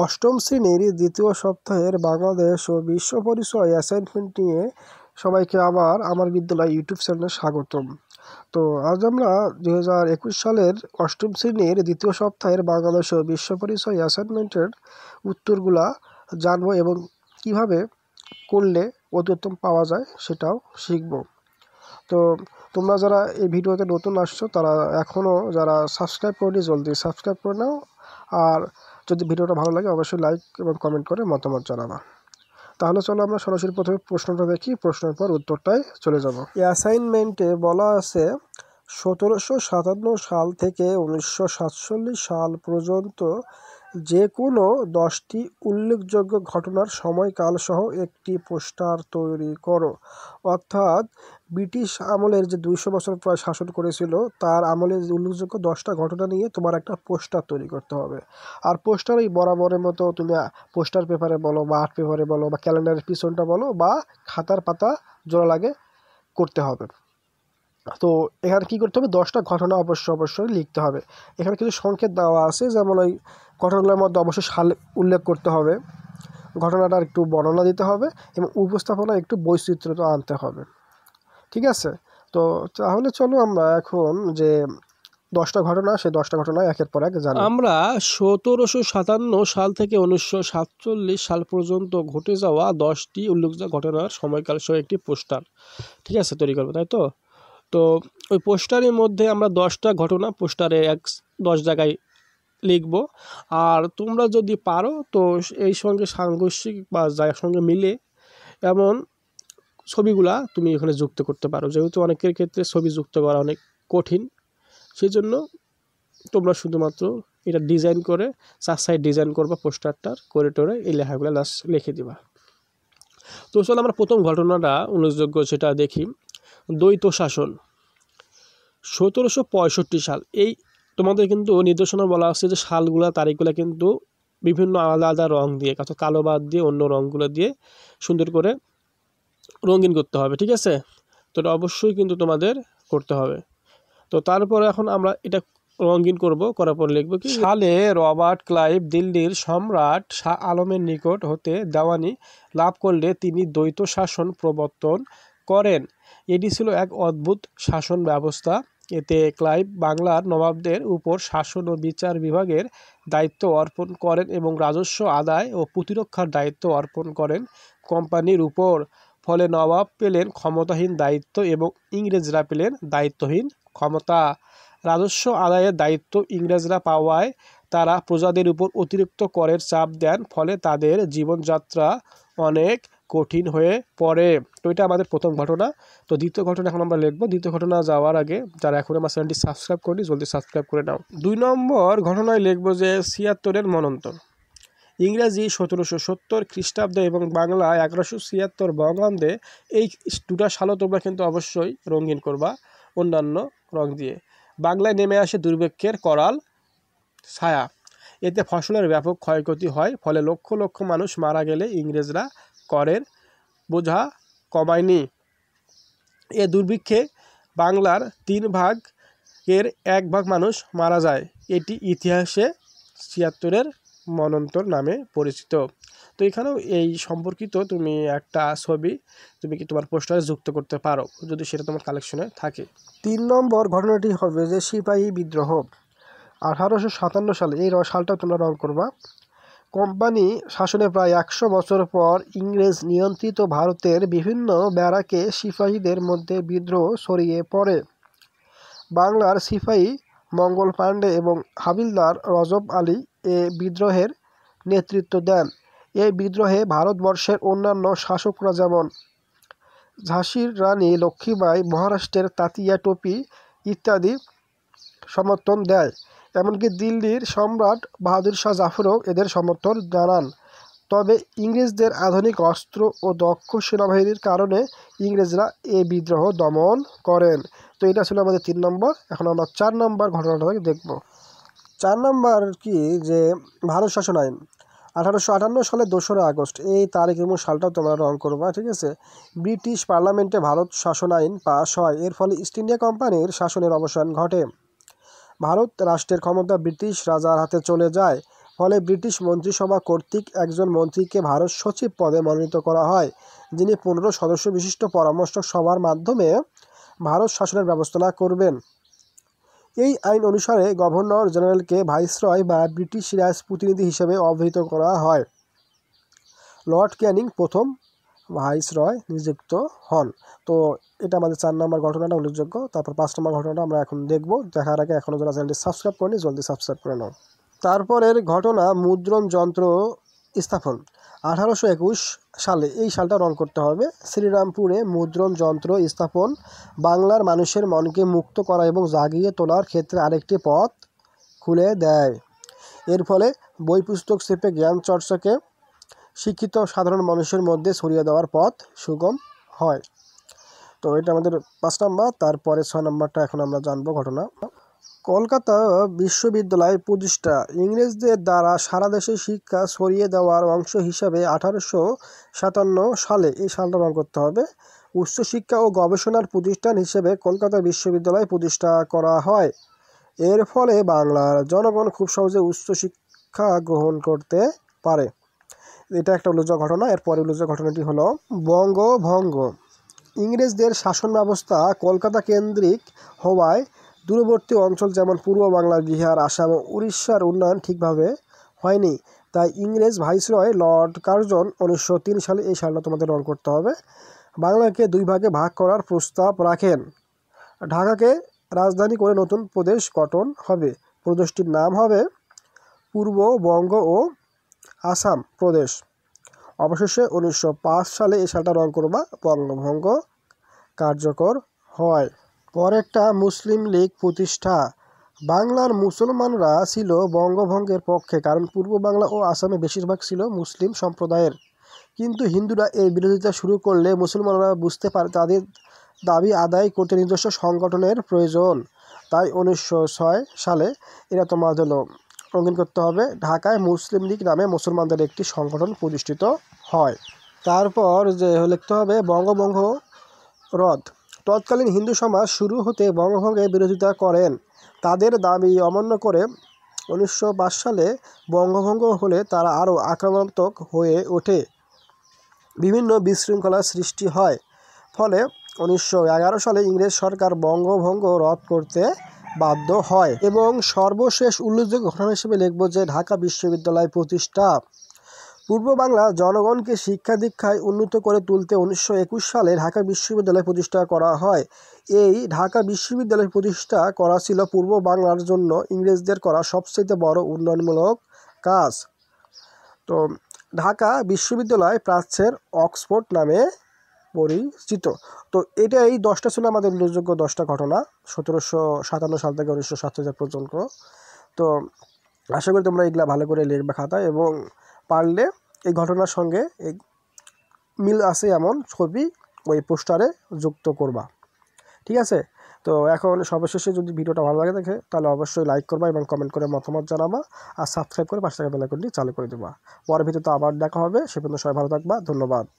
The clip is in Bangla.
অষ্টম শ্রেণীর দ্বিতীয় সপ্তাহের বাংলাদেশ ও বিশ্ব পরিচয় অ্যাসাইনমেন্ট নিয়ে সবাইকে আবার আমার বিদ্যালয় ইউটিউব চ্যানেলে স্বাগতম তো আজ আমরা দু সালের অষ্টম শ্রেণীর দ্বিতীয় সপ্তাহের বাংলাদেশ ও বিশ্ব পরিচয় অ্যাসাইনমেন্টের উত্তরগুলা জানব এবং কিভাবে করলে অত্যুত্তম পাওয়া যায় সেটাও শিখব তো তোমরা যারা এই ভিডিওতে নতুন আসছো তারা এখনও যারা সাবস্ক্রাইব করি জলদি সাবস্ক্রাইব করে নাও আর যদি ভিডিওটা ভালো লাগে অবশ্যই লাইক এবং কমেন্ট করে মতামত জানাবা তাহলে চলো আমরা সরাসরি প্রথমে প্রশ্নটা দেখি প্রশ্নের পর উত্তরটায় চলে যাব অ্যাসাইনমেন্টে বলা আছে সতেরোশো সাতান্ন সাল থেকে উনিশশো সাল পর্যন্ত যে কোনো দশটি উল্লেখযোগ্য ঘটনার সময়কাল সহ একটি পোস্টার তৈরি করো অর্থাৎ ব্রিটিশ আমলের যে দুইশো বছর প্রায় শাসন করেছিল তার আমলে উল্লেখযোগ্য দশটা ঘটনা নিয়ে তোমার একটা পোস্টার তৈরি করতে হবে আর পোস্টার ওই বরাবরের মতো তুমি পোস্টার পেপারে বলো বা আর্ট পেপারে বলো বা ক্যালেন্ডারের পিছনটা বলো বা খাতার পাতা জোড়া লাগে করতে হবে তো এখানে কী করতে হবে দশটা ঘটনা অবশ্য অবশ্যই লিখতে হবে এখানে কিছু সংকেত দেওয়া আছে যেমন ওই ঘটনাগুলোর মধ্যে অবশ্যই সাল উল্লেখ করতে হবে ঘটনাটার একটু বর্ণনা দিতে হবে এবং উপস্থাপনা একটু বৈচিত্র্য আনতে হবে ঠিক আছে তো তাহলে চলো আমরা এখন যে দশটা ঘটনা সেই দশটা ঘটনা একের পর এক জানি আমরা সতেরোশো সাতান্ন সাল থেকে উনিশশো সাতচল্লিশ সাল পর্যন্ত ঘটে যাওয়া দশটি উল্লেখযোগ্য ঘটনার সময়কাল সহ একটি পোস্টার ঠিক আছে তৈরি করবো তাই তো তো ওই পোস্টারের মধ্যে আমরা দশটা ঘটনা পোস্টারে এক দশ জায়গায় লিখব আর তোমরা যদি পারো তো এই সঙ্গে সাংঘর্ষিক বা যার সঙ্গে মিলে এমন ছবিগুলা তুমি এখানে যুক্ত করতে পারো যেহেতু অনেকের ক্ষেত্রে ছবি যুক্ত করা অনেক কঠিন সেই জন্য তোমরা শুধুমাত্র এটা ডিজাইন করে চার সাইড ডিজাইন করবা পোস্টারটার করে টোরে এই লেখাগুলো লাস্ট লিখে দিবা তো চলো আমরা প্রথম ঘটনাটা উল্লেখযোগ্য সেটা দেখি দ্বৈত শাসন সতেরোশো পঁয়ষট্টি সাল এই তোমাদের কিন্তু নির্দেশনা বলা আছে যে শালগুলা তারিখগুলো কিন্তু বিভিন্ন আলাদা আলাদা রঙ দিয়ে অর্থাৎ কালো বাদ দিয়ে অন্য রঙগুলো দিয়ে সুন্দর করে রঙিন করতে হবে ঠিক আছে তো এটা অবশ্যই কিন্তু তোমাদের করতে হবে তো তারপরে এখন আমরা এটা রঙিন করব করার পর লিখবো কি সালে রবার্ট ক্লাইভ দিল্লির সম্রাট শাহ আলমের নিকট হতে দেওয়ানি লাভ করলে তিনি দ্বৈত শাসন প্রবর্তন করেন এটি ছিল এক অদ্ভুত শাসন ব্যবস্থা এতে ক্লাইভ বাংলার নবাবদের উপর শাসন ও বিচার বিভাগের দায়িত্ব অর্পণ করেন এবং রাজস্ব আদায় ও প্রতিরক্ষার দায়িত্ব অর্পণ করেন কোম্পানির উপর ফলে নবাব পেলেন ক্ষমতাহীন দায়িত্ব এবং ইংরেজরা পেলেন দায়িত্বহীন ক্ষমতা রাজস্ব আদায়ের দায়িত্ব ইংরেজরা পাওয়ায় তারা প্রজাদের উপর অতিরিক্ত করের চাপ দেন ফলে তাদের জীবনযাত্রা অনেক কঠিন হয়ে পড়ে তো এটা আমাদের প্রথম ঘটনা তো দ্বিতীয় ঘটনা এখন আমরা লিখবো দ্বিতীয় ঘটনা যাওয়ার আগে যারা এখন আমার চ্যানেলটি সাবস্ক্রাইব করি জলদি সাবস্ক্রাইব করে নাও দুই নম্বর ঘটনায় লিখবো যে ছিয়াত্তরের মনন্তর ইংরেজি সতেরোশো সত্তর খ্রিস্টাব্দে এবং বাংলা এগারোশো ছিয়াত্তর বঙ্গান্ধে এই দুটা সালও তোমরা কিন্তু অবশ্যই রঙিন করবা অন্যান্য রং দিয়ে বাংলায় নেমে আসে দুর্ভিক্ষের করাল ছায়া এতে ফসলের ব্যাপক ক্ষয়ক্ষতি হয় ফলে লক্ষ লক্ষ মানুষ মারা গেলে ইংরেজরা করের বোঝা কমায়নি এ দুর্ভিক্ষে বাংলার তিন ভাগ এর এক ভাগ মানুষ মারা যায় এটি ইতিহাসে ছিয়াত্তরের মনন্তর নামে পরিচিত তো এখানেও এই সম্পর্কিত তুমি একটা ছবি তুমি কি তোমার পোস্টারে যুক্ত করতে পারো যদি সেটা তোমার কালেকশনে থাকে তিন নম্বর ঘটনাটি হবে যে সিপাহী বিদ্রোহ আঠারোশো সাতান্ন সালে এই সালটা তোমরা রং করবা কোম্পানি শাসনে প্রায় একশো বছর পর ইংরেজ নিয়ন্ত্রিত ভারতের বিভিন্ন ব্যারাকে সিপাহীদের মধ্যে বিদ্রোহ ছড়িয়ে পড়ে বাংলার সিপাহী মঙ্গল পাণ্ডে এবং হাবিলদার রজব আলী এ বিদ্রোহের নেতৃত্ব দেন এই বিদ্রোহে ভারতবর্ষের অন্যান্য শাসকরা যেমন ঝাঁসির রানী লক্ষ্মীবাই মহারাষ্ট্রের তাতিয়া টুপি ইত্যাদি সমর্থন দেয় এমনকি দিল্লির সম্রাট বাহাদুর শাহ জাফরও এদের সমর্থন জানান তবে ইংরেজদের আধুনিক অস্ত্র ও দক্ষ সেনাবাহিনীর কারণে ইংরেজরা এ বিদ্রোহ দমন করেন তো এটা ছিল আমাদের তিন নম্বর এখন আমরা চার নম্বর ঘটনাটা দেখব চার নম্বর কি যে ভারত শাসন আইন আঠারোশো আটান্ন সালে দোসরা আগস্ট এই তারিখ এবং সালটাও তোমরা রং করবা ঠিক আছে ব্রিটিশ পার্লামেন্টে ভারত শাসন আইন পাশ হয় এর ফলে ইস্ট ইন্ডিয়া কোম্পানির শাসনের অবসান ঘটে ভারত রাষ্ট্রের ক্ষমতা ব্রিটিশ রাজার হাতে চলে যায় ফলে ব্রিটিশ মন্ত্রিসভা কর্তৃক একজন মন্ত্রীকে ভারত সচিব পদে মনোনীত করা হয় যিনি পনেরো সদস্য বিশিষ্ট পরামর্শক সভার মাধ্যমে ভারত শাসনের ব্যবস্থা করবেন এই আইন অনুসারে গভর্নর জেনারেলকে ভাইসরয় বা ব্রিটিশ রাজ প্রতিনিধি হিসেবে অবহিত করা হয় লর্ড ক্যানিং প্রথম ভাইসরয় নিযুক্ত হন তো এটা আমাদের চার নম্বর ঘটনাটা উল্লেখযোগ্য তারপর পাঁচ নম্বর ঘটনাটা আমরা এখন দেখব দেখার আগে এখনও যারা চ্যানেলটি সাবস্ক্রাইব করেনি জলদি সাবস্ক্রাইব করে নাও তারপরের ঘটনা মুদ্রণ যন্ত্র স্থাপন আঠারোশো একুশ সালে এই সালটা রং করতে হবে শ্রীরামপুরে মুদ্রণ যন্ত্র স্থাপন বাংলার মানুষের মনকে মুক্ত করা এবং জাগিয়ে তোলার ক্ষেত্রে আরেকটি পথ খুলে দেয় এর ফলে বই পুস্তক শিল্পে জ্ঞান চর্চাকে শিক্ষিত সাধারণ মানুষের মধ্যে ছড়িয়ে দেওয়ার পথ সুগম হয় তো এটা আমাদের পাঁচ নম্বর তারপরে ছয় নম্বরটা এখন আমরা জানবো ঘটনা কলকাতা বিশ্ববিদ্যালয় প্রতিষ্ঠা ইংরেজদের দ্বারা সারা দেশে শিক্ষা ছড়িয়ে দেওয়ার অংশ হিসাবে আঠারোশো সাতান্ন সালে এই সালটা পালন করতে হবে উচ্চশিক্ষা ও গবেষণার প্রতিষ্ঠান হিসেবে কলকাতা বিশ্ববিদ্যালয় প্রতিষ্ঠা করা হয় এর ফলে বাংলার জনগণ খুব সহজে উচ্চশিক্ষা গ্রহণ করতে পারে এটা একটা উল্লেখযোগ্য ঘটনা পরে উল্লেখযোগ্য ঘটনাটি হলো বঙ্গভঙ্গ ইংরেজদের শাসন ব্যবস্থা কলকাতা কেন্দ্রিক হওয়ায় দূরবর্তী অঞ্চল যেমন পূর্ব বাংলা বিহার আসাম ও উড়িষ্যার উন্নয়ন ঠিকভাবে হয়নি তাই ইংরেজ ভাইসরয় লর্ড কার্জন উনিশশো সালে এই সালটা তোমাদের রন করতে হবে বাংলাকে দুই ভাগে ভাগ করার প্রস্তাব রাখেন ঢাকাকে রাজধানী করে নতুন প্রদেশ গঠন হবে প্রদেশটির নাম হবে পূর্ববঙ্গ ও আসাম প্রদেশ অবশেষে উনিশশো সালে এই সালটা করবা বঙ্গভঙ্গ কার্যকর হয় পরেরটা মুসলিম লীগ প্রতিষ্ঠা বাংলার মুসলমানরা ছিল বঙ্গভঙ্গের পক্ষে কারণ পূর্ব বাংলা ও আসামে বেশিরভাগ ছিল মুসলিম সম্প্রদায়ের কিন্তু হিন্দুরা এর বিরোধিতা শুরু করলে মুসলমানরা বুঝতে পারে তাদের দাবি আদায় করতে নিজস্ব সংগঠনের প্রয়োজন তাই উনিশশো সালে এরা তোমার হলো রঙিন করতে হবে ঢাকায় মুসলিম লীগ নামে মুসলমানদের একটি সংগঠন প্রতিষ্ঠিত হয় তারপর যে লিখতে হবে বঙ্গভঙ্গ রদ তৎকালীন হিন্দু সমাজ শুরু হতে বঙ্গভঙ্গের বিরোধিতা করেন তাদের দাবি অমান্য করে উনিশশো সালে বঙ্গভঙ্গ হলে তারা আরও আক্রমণাত্মক হয়ে ওঠে বিভিন্ন বিশৃঙ্খলার সৃষ্টি হয় ফলে উনিশশো সালে ইংরেজ সরকার বঙ্গভঙ্গ রদ করতে বাধ্য হয় এবং সর্বশেষ উল্লেখযোগ্য ঘটনা হিসেবে লিখব যে ঢাকা বিশ্ববিদ্যালয় প্রতিষ্ঠা পূর্ব বাংলা জনগণকে শিক্ষা দীক্ষায় উন্নত করে তুলতে উনিশশো সালে ঢাকা বিশ্ববিদ্যালয় প্রতিষ্ঠা করা হয় এই ঢাকা বিশ্ববিদ্যালয় প্রতিষ্ঠা করা ছিল পূর্ব বাংলার জন্য ইংরেজদের করা সবচেয়ে বড় উন্নয়নমূলক কাজ তো ঢাকা বিশ্ববিদ্যালয় প্রাচ্যের অক্সফোর্ড নামে পরিচিত তো এটা এই দশটা ছিল আমাদের উল্লেখযোগ্য দশটা ঘটনা সতেরোশো সাতান্ন সাল থেকে উনিশশো সাতচল্লিশ পর্যন্ত তো আশা করি তোমরা এগুলা ভালো করে লিখবে খাতা এবং পারলে এই ঘটনার সঙ্গে এই মিল আছে এমন ছবি ওই পোস্টারে যুক্ত করবা ঠিক আছে তো এখন সর্বশেষে যদি ভিডিওটা ভালো লাগে দেখে তাহলে অবশ্যই লাইক করবা এবং কমেন্ট করে মতামত জানাবা আর সাবস্ক্রাইব করে পাঁচ টাকা বেলাকনটি চালু করে দেবা পরের ভিডিওতে আবার দেখা হবে সে পর্যন্ত সবাই ভালো থাকবা ধন্যবাদ